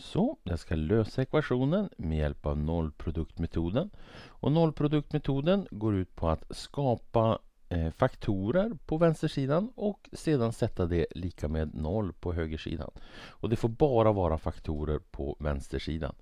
Så, jag ska lösa ekvationen med hjälp av nollproduktmetoden. Och nollproduktmetoden går ut på att skapa eh, faktorer på vänstersidan och sedan sätta det lika med noll på högersidan. Och det får bara vara faktorer på vänstersidan.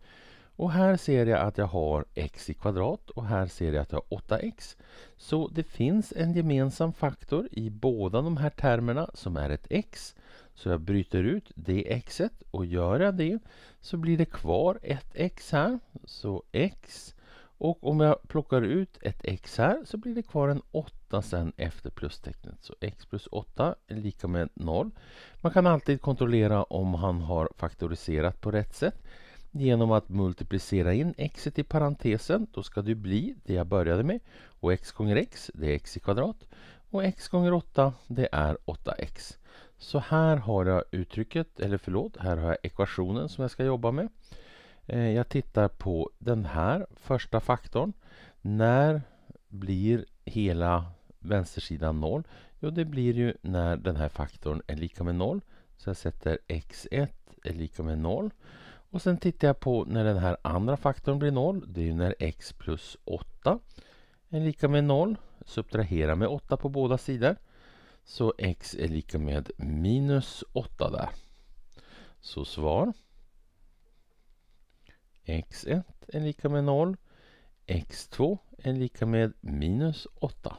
Och här ser jag att jag har x i kvadrat och här ser jag att jag har 8x. Så det finns en gemensam faktor i båda de här termerna som är ett x. Så jag bryter ut det xet och gör jag det så blir det kvar ett x här. Så x. Och om jag plockar ut ett x här så blir det kvar en 8 sen efter plustecknet. Så x plus 8 är lika med 0. Man kan alltid kontrollera om han har faktoriserat på rätt sätt genom att multiplicera in x i parentesen. Då ska det bli det jag började med. Och x gånger x, det är x i kvadrat. Och x gånger 8, det är 8x. Så här har jag uttrycket, eller förlåt, här har jag ekvationen som jag ska jobba med. Eh, jag tittar på den här första faktorn. När blir hela vänstersidan 0? Jo, det blir ju när den här faktorn är lika med 0. Så jag sätter x1 är lika med 0. Och sen tittar jag på när den här andra faktorn blir noll. Det är ju när x plus 8 är lika med 0. Subtrahera med 8 på båda sidor. Så x är lika med minus 8 där. Så svar x1 är lika med 0. x2 är lika med minus 8.